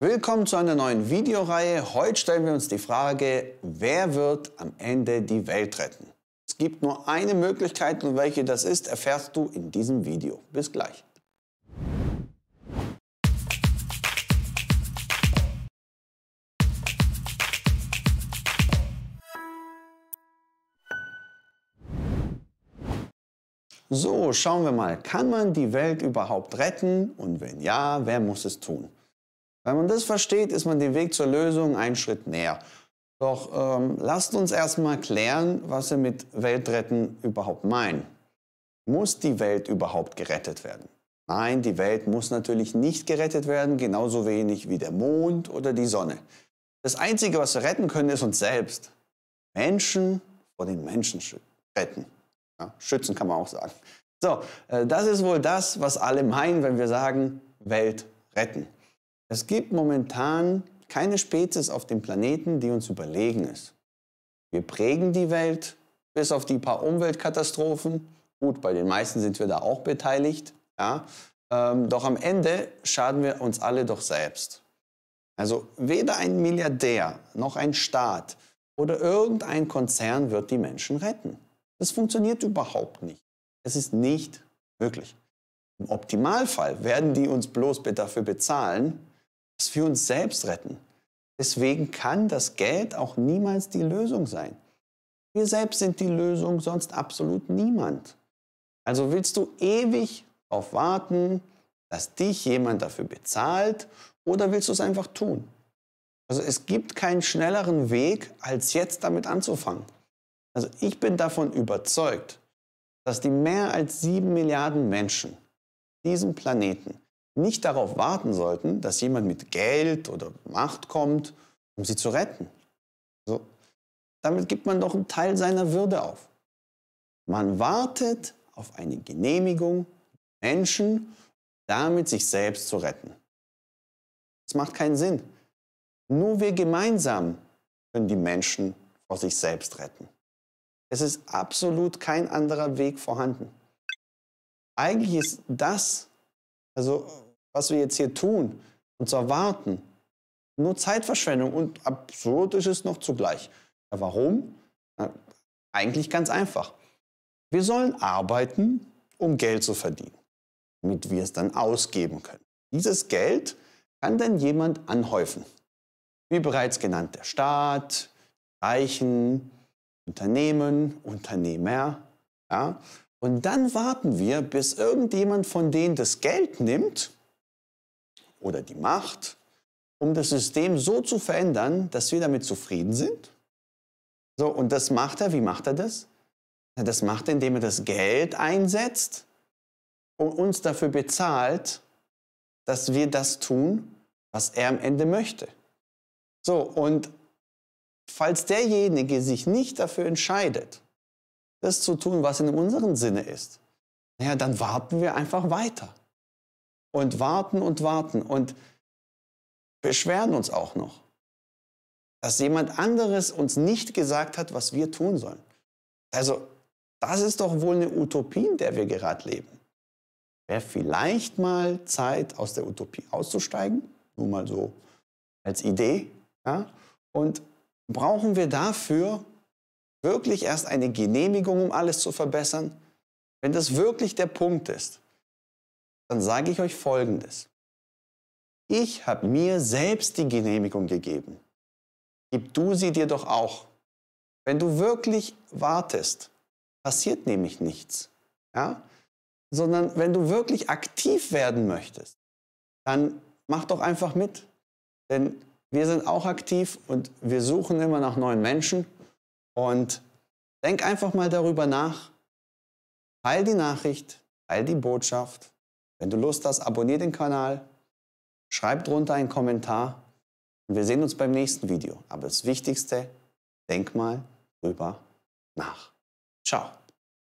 Willkommen zu einer neuen Videoreihe. Heute stellen wir uns die Frage, wer wird am Ende die Welt retten? Es gibt nur eine Möglichkeit und welche das ist, erfährst du in diesem Video. Bis gleich. So, schauen wir mal, kann man die Welt überhaupt retten und wenn ja, wer muss es tun? Wenn man das versteht, ist man dem Weg zur Lösung einen Schritt näher. Doch ähm, lasst uns erstmal klären, was wir mit Weltretten überhaupt meinen. Muss die Welt überhaupt gerettet werden? Nein, die Welt muss natürlich nicht gerettet werden, genauso wenig wie der Mond oder die Sonne. Das Einzige, was wir retten können, ist uns selbst. Menschen vor den Menschen retten. Ja, schützen kann man auch sagen. So, äh, das ist wohl das, was alle meinen, wenn wir sagen, Welt retten. Es gibt momentan keine Spezies auf dem Planeten, die uns überlegen ist. Wir prägen die Welt, bis auf die paar Umweltkatastrophen. Gut, bei den meisten sind wir da auch beteiligt. Ja? Ähm, doch am Ende schaden wir uns alle doch selbst. Also weder ein Milliardär noch ein Staat oder irgendein Konzern wird die Menschen retten. Das funktioniert überhaupt nicht. Es ist nicht möglich. Im Optimalfall werden die uns bloß dafür bezahlen, dass wir uns selbst retten. Deswegen kann das Geld auch niemals die Lösung sein. Wir selbst sind die Lösung, sonst absolut niemand. Also willst du ewig darauf warten, dass dich jemand dafür bezahlt oder willst du es einfach tun? Also es gibt keinen schnelleren Weg, als jetzt damit anzufangen. Also ich bin davon überzeugt, dass die mehr als sieben Milliarden Menschen diesen Planeten nicht darauf warten sollten, dass jemand mit Geld oder Macht kommt, um sie zu retten. So. Damit gibt man doch einen Teil seiner Würde auf. Man wartet auf eine Genehmigung Menschen, damit sich selbst zu retten. Das macht keinen Sinn. Nur wir gemeinsam können die Menschen vor sich selbst retten. Es ist absolut kein anderer Weg vorhanden. Eigentlich ist das, also was wir jetzt hier tun und zu erwarten, nur Zeitverschwendung und absurd ist es noch zugleich. Ja, warum? Na, eigentlich ganz einfach. Wir sollen arbeiten, um Geld zu verdienen, damit wir es dann ausgeben können. Dieses Geld kann dann jemand anhäufen. Wie bereits genannt, der Staat, Reichen, Unternehmen, Unternehmer. Ja? Und dann warten wir, bis irgendjemand von denen das Geld nimmt oder die Macht, um das System so zu verändern, dass wir damit zufrieden sind. So, und das macht er, wie macht er das? Das macht er, indem er das Geld einsetzt und uns dafür bezahlt, dass wir das tun, was er am Ende möchte. So, und falls derjenige sich nicht dafür entscheidet, das zu tun, was in unserem Sinne ist, naja, dann warten wir einfach weiter und warten und warten und beschweren uns auch noch, dass jemand anderes uns nicht gesagt hat, was wir tun sollen. Also das ist doch wohl eine Utopie, in der wir gerade leben. Wäre vielleicht mal Zeit, aus der Utopie auszusteigen, nur mal so als Idee. Ja? Und brauchen wir dafür wirklich erst eine Genehmigung, um alles zu verbessern? Wenn das wirklich der Punkt ist, dann sage ich euch Folgendes. Ich habe mir selbst die Genehmigung gegeben. Gib du sie dir doch auch. Wenn du wirklich wartest, passiert nämlich nichts. Ja? Sondern wenn du wirklich aktiv werden möchtest, dann mach doch einfach mit. Denn wir sind auch aktiv und wir suchen immer nach neuen Menschen. Und denk einfach mal darüber nach. Teil die Nachricht, teil die Botschaft wenn du Lust hast, abonnier den Kanal, schreib drunter einen Kommentar und wir sehen uns beim nächsten Video. Aber das Wichtigste, denk mal drüber nach. Ciao.